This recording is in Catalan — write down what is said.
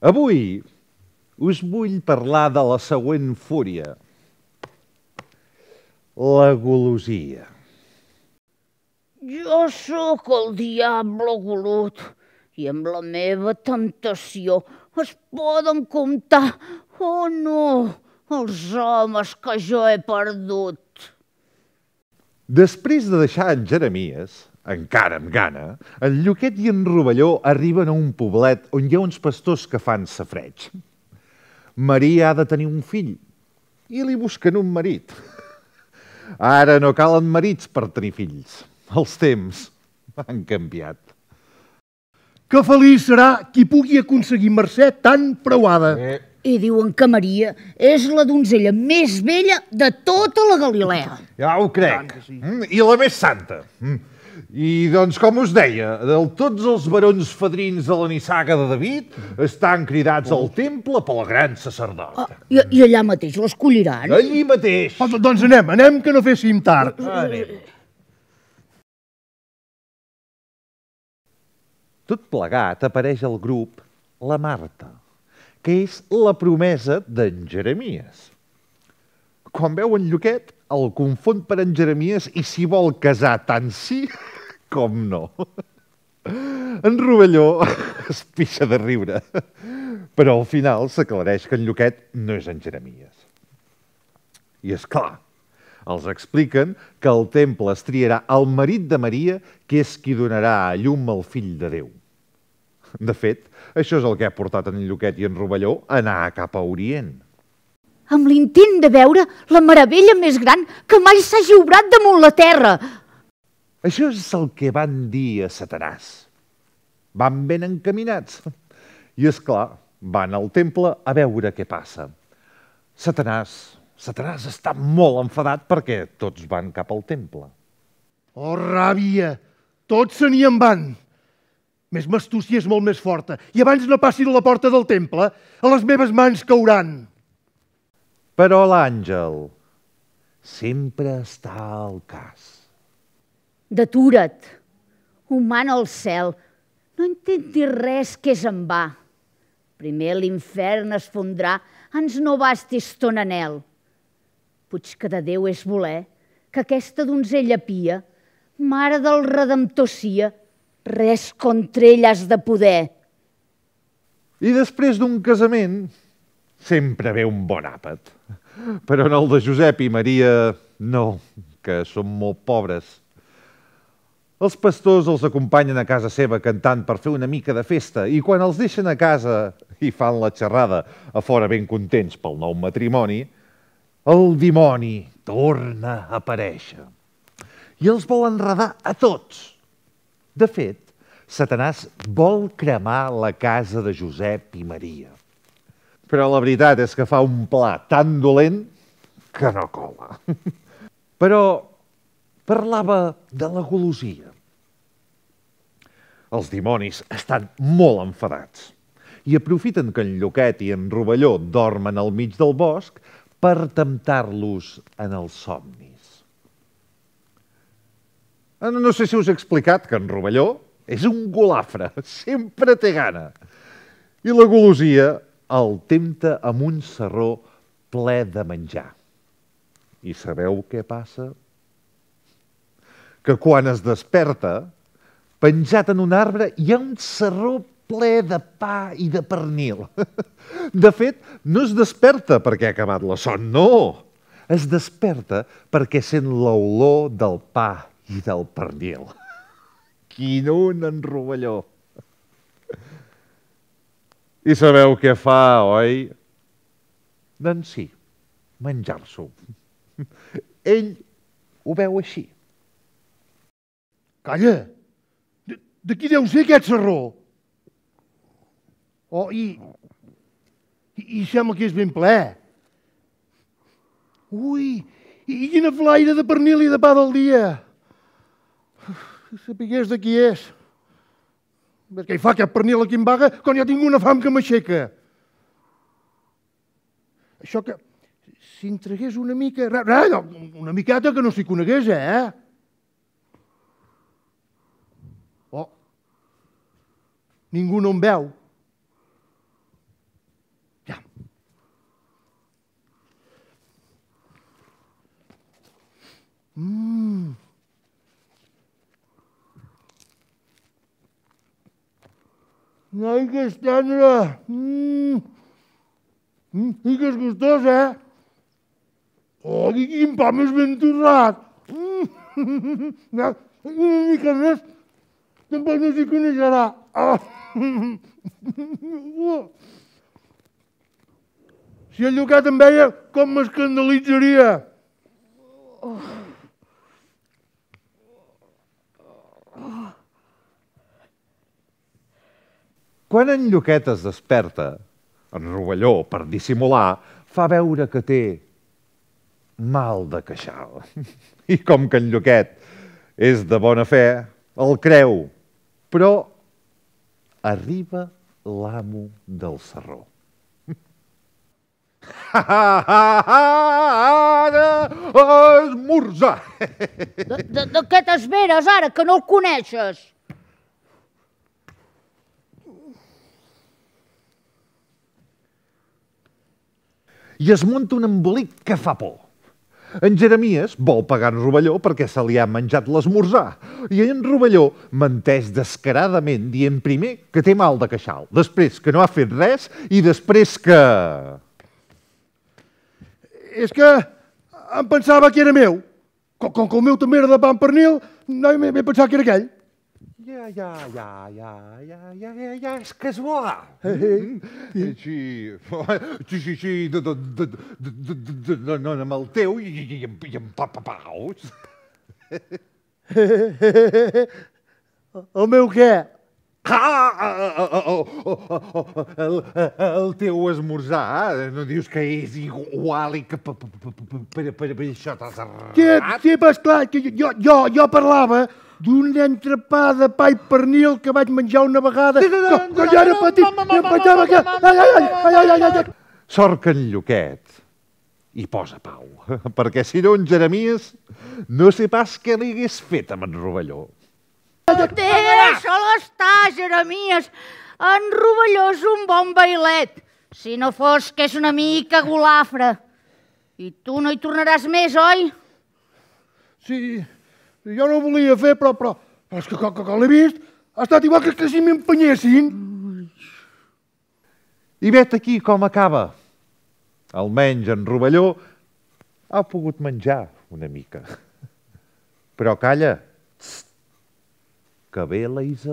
Avui us vull parlar de la següent fúria – la golosia. Jo sóc el diable golut i amb la meva temptació es poden comptar, oh no, els homes que jo he perdut. Després de deixar en Jeremies, encara amb gana, en Lluquet i en Rovelló arriben a un poblet on hi ha uns pastors que fan safreig. Maria ha de tenir un fill i li busquen un marit. Ara no calen marits per tenir fills. Els temps han canviat. Que feliç serà qui pugui aconseguir Mercè tan preuada. Eh. I diuen que Maria és la donzella més vella de tota la Galilea. Ja ho crec. Sí. Mm, I la més santa. Mm. I doncs, com us deia, del tots els barons fadrins de la nissaga de David estan cridats al oh. temple per la gran sacerdota. Ah, i, I allà mateix l'escolliran? Allí mateix. Ah, doncs, doncs anem, anem, que no féssim tard. Anem. Ah, Tot plegat apareix al grup la Marta, que és la promesa d'en Jeremies quan veu en Lluquet, el confon per en Jeremies i si vol casar tant sí com no. En Rovelló es pixa de riure, però al final s'aclareix que en Lluquet no és en Jeremies. I és clar, els expliquen que el temple es triarà el marit de Maria, que és qui donarà a llum al fill de Déu. De fet, això és el que ha portat en Lluquet i en Rovelló a anar cap a Orient amb l'intent de veure la meravella més gran que mai s'hagi obrat damunt la terra. Això és el que van dir a Satanàs. Van ben encaminats. I, és clar, van al temple a veure què passa. Satanàs, Satanàs està molt enfadat perquè tots van cap al temple. Oh, ràbia! Tots se n'hi en van! Més m'astúcia és molt més forta. I abans no passin a la porta del temple, a les meves mans cauran. Però l'Àngel sempre està al cas. Detura't, humana al cel, no intentis res que és en va. Primer l'infern es fondrà, ens no bastis ton anel. Puig que de Déu és voler que aquesta donzella pia, mare del Redemptor sia, res contra ell has de poder. I després d'un casament, sempre ve un bon àpat. Però en el de Josep i Maria, no, que són molt pobres. Els pastors els acompanyen a casa seva cantant per fer una mica de festa i quan els deixen a casa i fan la xerrada a fora ben contents pel nou matrimoni, el dimoni torna a aparèixer. I els vol enredar a tots. De fet, Satanàs vol cremar la casa de Josep i Maria. Però la veritat és que fa un pla tan dolent que no cola. Però parlava de la golosia. Els dimonis estan molt enfadats i aprofiten que en Lloquet i en Rovelló dormen al mig del bosc per temptar-los en els somnis. Ah, no sé si us he explicat que en Rovelló és un golafre, sempre té gana. I la golosia el tempta amb un serró ple de menjar. I sabeu què passa? Que quan es desperta, penjat en un arbre, hi ha un serró ple de pa i de pernil. De fet, no es desperta perquè ha acabat la son, no! Es desperta perquè sent l'olor del pa i del pernil. Quin un enrovelló! I sabeu què fa, oi? Doncs sí, menjar-s'ho. Ell ho veu així. Calla! De, de qui deu ser aquest serró? Oh, i, i, i sembla que és ben ple. Ui, i, i quina flaire de pernil i de pa del dia! Sapigués de qui és. Què hi fa aquest pernil aquí en vaga quan jo tinc una fam que m'aixeca? Això que si entregués tragués una mica... Una miqueta que no s'hi conegués, eh? Oh, ningú no em veu. Ja. Mmm... Naigues tendra. Mm. Mm. I que és gustós, eh? Oh, quin pa més ben torrat. Mm. Una mica més, tampoc no s'hi coneixerà. Ah. Oh. Si el Llucat em veia, com m'escandalitzaria. Oh. Quan en Lluquet es desperta, en Rovelló, per dissimular, fa veure que té mal de queixal. I com que en Lluquet és de bona fe, el creu, però arriba l'amo del serró. ara esmorzar! De, de, de què t'esveres ara, que no el coneixes? i es munta un embolic que fa por. En Jeremies vol pagar en Rovelló perquè se li ha menjat l'esmorzar i en Rovelló menteix descaradament dient primer que té mal de queixal, després que no ha fet res i després que... És que em pensava que era meu. Com, com que el meu també era de pan pernil, no m'he pensat que era aquell. Ja, ja, ja, ja, ja, ja, ja, ja, és que és casual. Sí, sí, sí, sí, amb el teu i amb papapaus. El meu què? el, el teu esmorzar, eh? no dius que és igual i que per, per, per, per això t'has arreglat? Que, però esclar, que jo, jo, jo parlava d'un entrepà de pa i pernil que vaig menjar una vegada quan jo era petit i em pensava que... Ai, ai, ai, ai, ai, ai. Sort que en Lluquet hi posa pau, perquè si no en Jeremies no sé pas què li hagués fet amb en Rovelló. Solter, Això està, Jeremies. En Rovelló és un bon bailet, si no fos que és una mica golafre. I tu no hi tornaràs més, oi? Sí, jo no volia fer, però, però, però és que com que, que l'he vist, ha estat igual que, que si m'empenyessin. I vet aquí com acaba. Almenys en Rovelló ha pogut menjar una mica. Però calla, Cabela e se